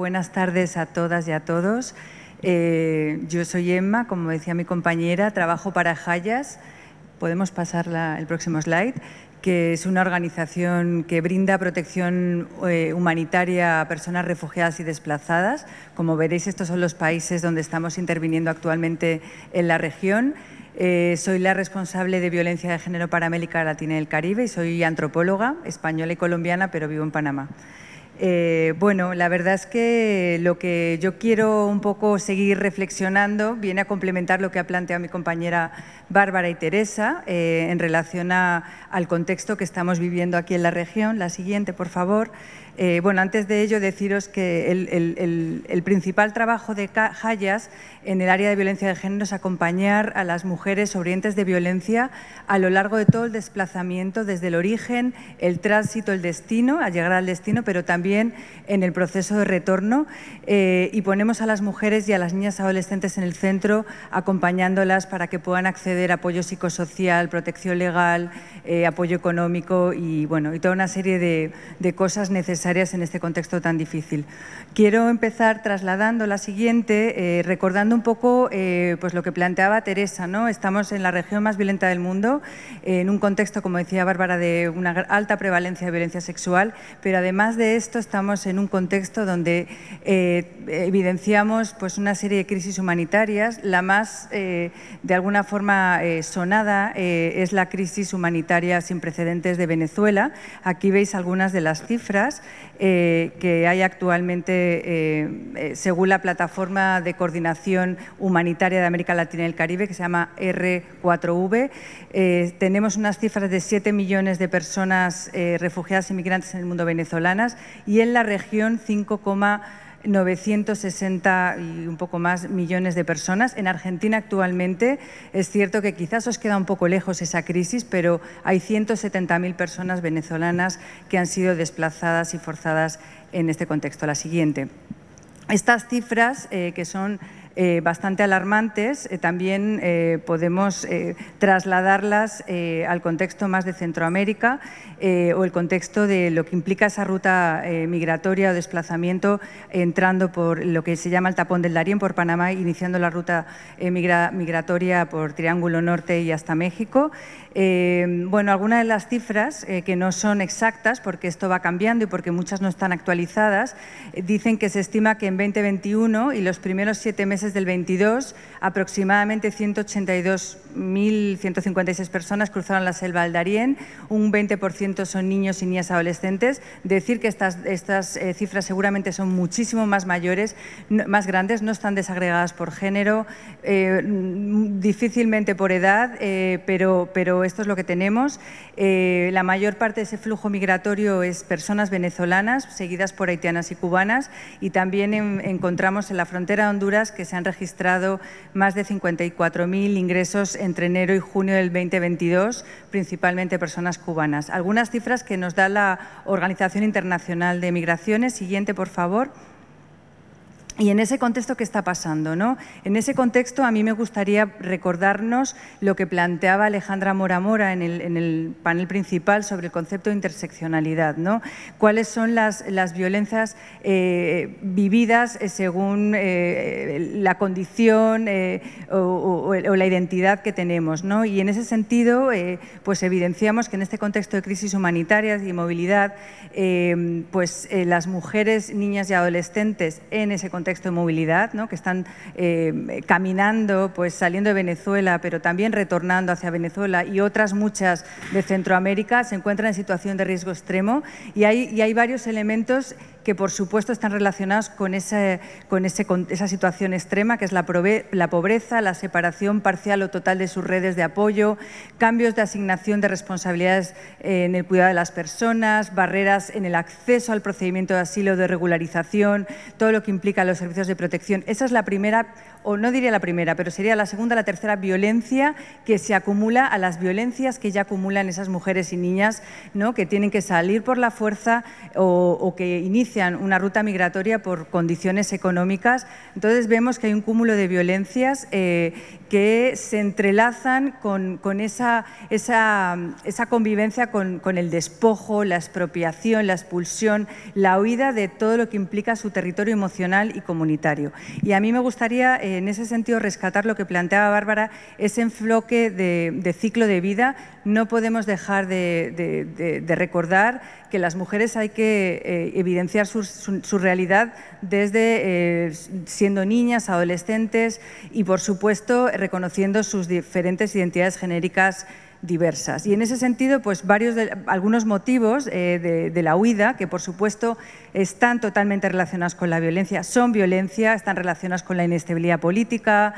Buenas tardes a todas y a todos. Eh, yo soy Emma, como decía mi compañera, trabajo para Hayas. Podemos pasar el próximo slide que es una organización que brinda protección eh, humanitaria a personas refugiadas y desplazadas. Como veréis, estos son los países donde estamos interviniendo actualmente en la región. Eh, soy la responsable de violencia de género para América Latina y el Caribe y soy antropóloga española y colombiana, pero vivo en Panamá. Eh, bueno, la verdad es que lo que yo quiero un poco seguir reflexionando viene a complementar lo que ha planteado mi compañera Bárbara y Teresa eh, en relación al contexto que estamos viviendo aquí en la región. La siguiente, por favor. Eh, bueno, antes de ello deciros que el, principal trabajo de Hayas en el área de violencia de género es acompañar a las mujeres orientes de violencia a lo largo de todo el desplazamiento, desde el origen, el tránsito, el destino, a llegar al destino, pero también en el proceso de retorno eh, y ponemos a las mujeres y a las niñas adolescentes en el centro, acompañándolas para que puedan acceder a apoyo psicosocial, protección legal, eh, apoyo económico y, bueno, y toda una serie de, cosas necesarias en este contexto tan difícil. Quiero empezar trasladando la siguiente, eh, recordando un poco pues lo que planteaba Teresa. ¿no? Estamos en la región más violenta del mundo, en un contexto, como decía Bárbara, de una alta prevalencia de violencia sexual, pero además de esto, estamos en un contexto donde eh, evidenciamos pues, una serie de crisis humanitarias. La más, eh, de alguna forma, eh, sonada es la crisis humanitaria sin precedentes de Venezuela. Aquí veis algunas de las cifras que hay actualmente, según la plataforma de coordinación humanitaria de América Latina y el Caribe, que se llama R4V. tenemos unas cifras de 7 millones de personas refugiadas y e migrantes en el mundo venezolanas y en la región 5,960 y un poco más millones de personas. En Argentina actualmente es cierto que quizás os queda un poco lejos esa crisis, pero hay 170.000 personas venezolanas que han sido desplazadas y forzadas en este contexto. La siguiente. Estas cifras, eh, que son eh, bastante alarmantes, eh, también eh, podemos trasladarlas al contexto más de Centroamérica o el contexto de lo que implica esa ruta migratoria o desplazamiento entrando por lo que se llama el tapón del Darién por Panamá, iniciando la ruta migratoria por Triángulo Norte y hasta México. bueno, algunas de las cifras que no son exactas porque esto va cambiando y porque muchas no están actualizadas, dicen que se estima que en 2021 y los primeros siete meses del 22, aproximadamente 182.156 personas cruzaron la selva al Darién, un 20% son niños y niñas adolescentes. Decir que estas, estas eh, cifras seguramente son muchísimo más mayores, más grandes, no están desagregadas por género, eh, difícilmente por edad, eh, pero, pero esto es lo que tenemos. la mayor parte de ese flujo migratorio es personas venezolanas, seguidas por haitianas y cubanas, y también encontramos en la frontera de Honduras que se han han registrado más de 54.000 ingresos entre enero y junio del 2022, principalmente personas cubanas. Algunas cifras que nos da la Organización Internacional de Migraciones. Siguiente, por favor. Y en ese contexto, ¿qué está pasando? No? En ese contexto, a mí me gustaría recordarnos lo que planteaba Alejandra Moramora en el, en el panel principal sobre el concepto de interseccionalidad. ¿no? ¿Cuáles son las, violencias eh, vividas eh, según eh, la condición o, la identidad que tenemos? Y en ese sentido, pues evidenciamos que en este contexto de crisis humanitarias y movilidad, pues las mujeres, niñas y adolescentes en ese contexto contexto de movilidad, ¿no? que están eh, caminando, pues saliendo de Venezuela, pero también retornando hacia Venezuela y otras muchas de Centroamérica, se encuentran en situación de riesgo extremo y y hay varios elementos que por supuesto están relacionadas con, con, ese, esa situación extrema que es la, la, pobreza, la separación parcial o total de sus redes de apoyo, cambios de asignación de responsabilidades eh, en el cuidado de las personas, barreras en el acceso al procedimiento de asilo de regularización, todo lo que implica los servicios de protección. Esa es la primera o no diría la primera, pero sería la segunda, la tercera violencia que se acumula a las violencias que ya acumulan esas mujeres y niñas ¿no? que tienen que salir por la fuerza o, que inician una ruta migratoria por condiciones económicas. Entonces vemos que hay un cúmulo de violencias eh, que se entrelazan con, esa, esa, convivencia con, el despojo, la expropiación, la expulsión, la huida de todo lo que implica su territorio emocional y comunitario. Y a mí me gustaría... Eh, en ese sentido, rescatar lo que planteaba Bárbara, ese enfoque de, ciclo de vida. No podemos dejar de, recordar que las mujeres hay que eh, evidenciar su, realidad desde eh, siendo niñas, adolescentes y, por supuesto, reconociendo sus diferentes identidades genéricas diversas. Y en ese sentido, pues varios de, algunos motivos eh, de, de, la huida, que por supuesto están totalmente relacionados con la violencia, son violencia, están relacionados con la inestabilidad política,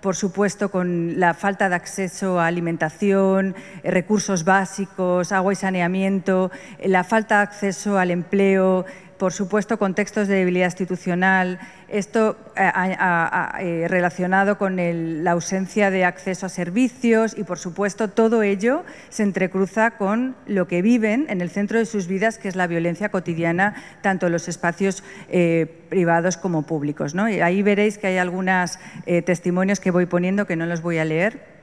por supuesto con la falta de acceso a alimentación, eh, recursos básicos, agua y saneamiento, eh, la falta de acceso al empleo, por supuesto, contextos de debilidad institucional, esto eh, eh, relacionado con la ausencia de acceso a servicios y, por supuesto, todo ello se entrecruza con lo que viven en el centro de sus vidas, que es la violencia cotidiana, tanto en los espacios eh, privados como públicos. Y ahí veréis que hay algunos testimonios que voy poniendo que no los voy a leer,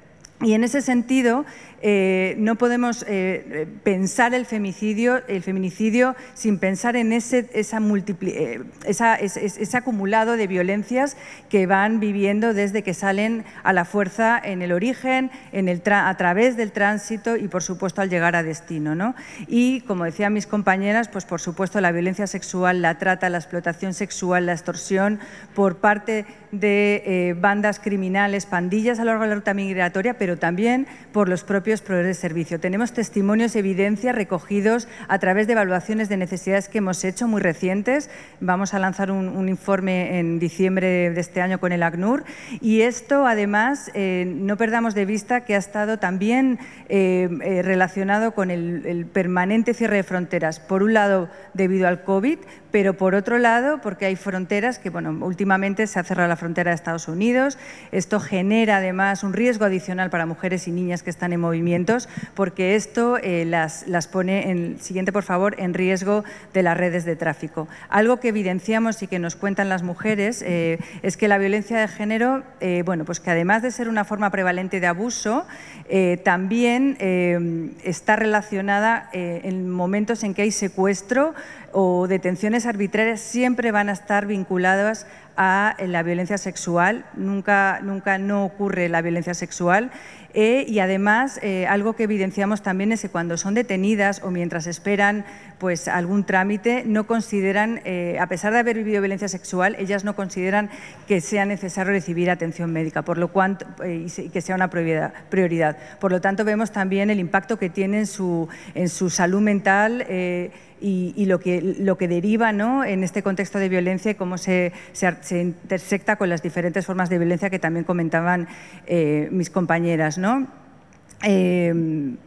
y en ese sentido, eh, no podemos eh, pensar el femicidio, el feminicidio sin pensar en eh, ese, acumulado de violencias que van viviendo desde que salen a la fuerza en el origen, en el a través del tránsito y, por supuesto, al llegar a destino. ¿no? Y, como decían mis compañeras, pues, por supuesto, la violencia sexual, la trata, la explotación sexual, la extorsión por parte de bandas criminales, pandillas a lo largo de la ruta migratoria, pero también por los propios proveedores de servicio. Tenemos testimonios, y evidencias recogidos a través de evaluaciones de necesidades que hemos hecho muy recientes. Vamos a lanzar un, informe en diciembre de este año con el ACNUR y esto, además, eh, no perdamos de vista que ha estado también eh, eh, relacionado con el, el permanente cierre de fronteras, por un lado debido al COVID, pero por otro lado, porque hay fronteras que, bueno, últimamente se ha cerrado la frontera de Estados Unidos, esto genera además un riesgo adicional para mujeres y niñas que están en movimientos, porque esto eh, las, pone, en, siguiente por favor, en riesgo de las redes de tráfico. Algo que evidenciamos y que nos cuentan las mujeres eh, es que la violencia de género, eh, bueno, pues que además de ser una forma prevalente de abuso, también está relacionada en momentos en que hay secuestro o detenciones arbitrarias siempre van a estar vinculadas a eh, la violencia sexual, nunca, nunca no ocurre la violencia sexual eh, y además eh, algo que evidenciamos también es que cuando son detenidas o mientras esperan pues, algún trámite no consideran, a pesar de haber vivido violencia sexual, ellas no consideran que sea necesario recibir atención médica por lo y que sea una prioridad, Por lo tanto vemos también el impacto que tiene en su, en su salud mental. Y, lo, que, lo que deriva ¿no? en este contexto de violencia y cómo se, se, se intersecta con las diferentes formas de violencia que también comentaban eh, mis compañeras. ¿no? Em,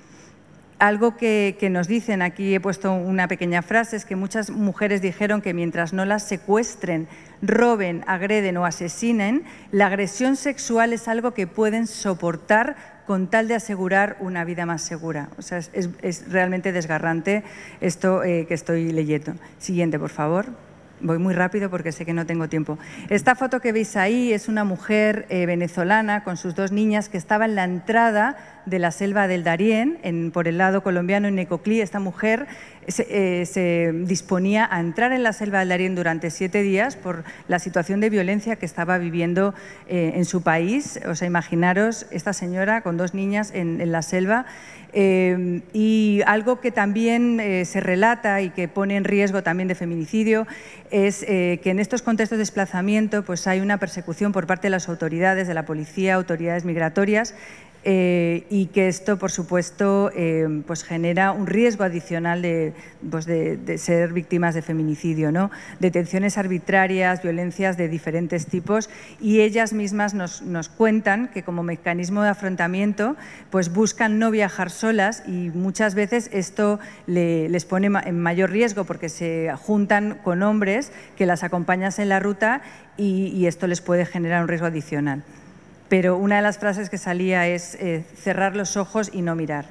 algo que, nos dicen, aquí he puesto una pequeña frase, es que muchas mujeres dijeron que mientras no las secuestren, roben, agreden o asesinen, la agresión sexual es algo que pueden soportar con tal de asegurar una vida más segura. O sea, es, realmente desgarrante esto eh, que estoy leyendo. Siguiente, por favor. Voy muy rápido porque sé que no tengo tiempo. Esta foto que veis ahí es una mujer eh, venezolana con sus dos niñas que estaba en la entrada de la selva del Darién, por el lado colombiano, en Necoclí, esta mujer eh, se, disponía a entrar en la selva del Darién durante siete días por la situación de violencia que estaba viviendo eh, en su país. O imaginaros esta señora con dos niñas en, la selva. Eh, y algo que también se relata y que pone en riesgo también de feminicidio es que en estos contextos de desplazamiento pues hay una persecución por parte de las autoridades, de la policía, autoridades migratorias, eh, y que esto, por supuesto, eh, pues genera un riesgo adicional pues de, ser víctimas de feminicidio, ¿no? Detenciones arbitrarias, violencias de diferentes tipos y ellas mismas nos, cuentan que como mecanismo de afrontamiento, pues buscan no viajar solas y muchas veces esto les pone en mayor riesgo porque se juntan con hombres que las acompañan en la ruta y esto les puede generar un riesgo adicional pero una de las frases que salía es eh, cerrar los ojos y no mirar.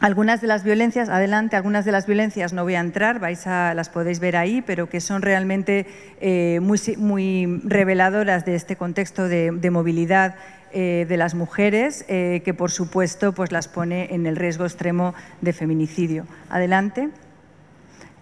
Algunas de las violencias, adelante, algunas de las violencias no voy a entrar, vais a, las podéis ver ahí, pero que son realmente eh, muy, reveladoras de este contexto de, movilidad eh, de las mujeres, que por supuesto pues, las pone en el riesgo extremo de feminicidio. Adelante.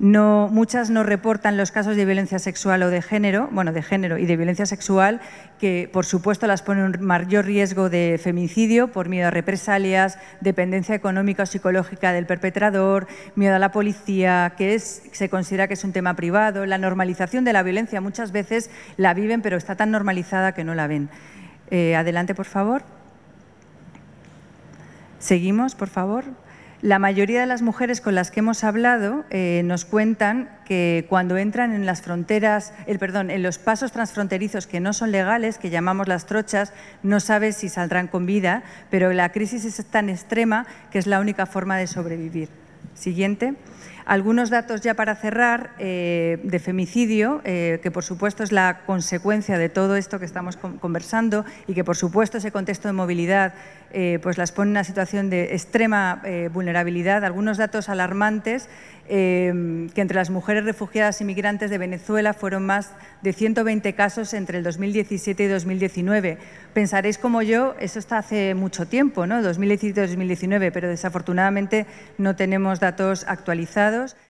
No, muchas no reportan los casos de violencia sexual o de género, bueno, de género y de violencia sexual, que por supuesto las pone en mayor riesgo de femicidio por miedo a represalias, dependencia económica o psicológica del perpetrador, miedo a la policía, que se considera que es un tema privado. La normalización de la violencia muchas veces la viven, pero está tan normalizada que no la ven. Eh, adelante, por favor. Seguimos, por favor. La mayoría de las mujeres con las que hemos hablado eh, nos cuentan que cuando entran en las fronteras, el, perdón, en los pasos transfronterizos que no son legales, que llamamos las trochas, no saben si saldrán con vida, pero la crisis es tan extrema que es la única forma de sobrevivir. Siguiente. Algunos datos ya para cerrar eh, de femicidio, eh, que por supuesto es la consecuencia de todo esto que estamos conversando y que por supuesto ese contexto de movilidad eh, pues las pone en una situación de extrema vulnerabilidad. Algunos datos alarmantes que entre las mujeres refugiadas y migrantes de Venezuela fueron más de 120 casos entre el 2017 y 2019. Pensaréis como yo, eso está hace mucho tiempo, ¿no? 2017-2019, pero desafortunadamente no tenemos datos actualizados Gracias.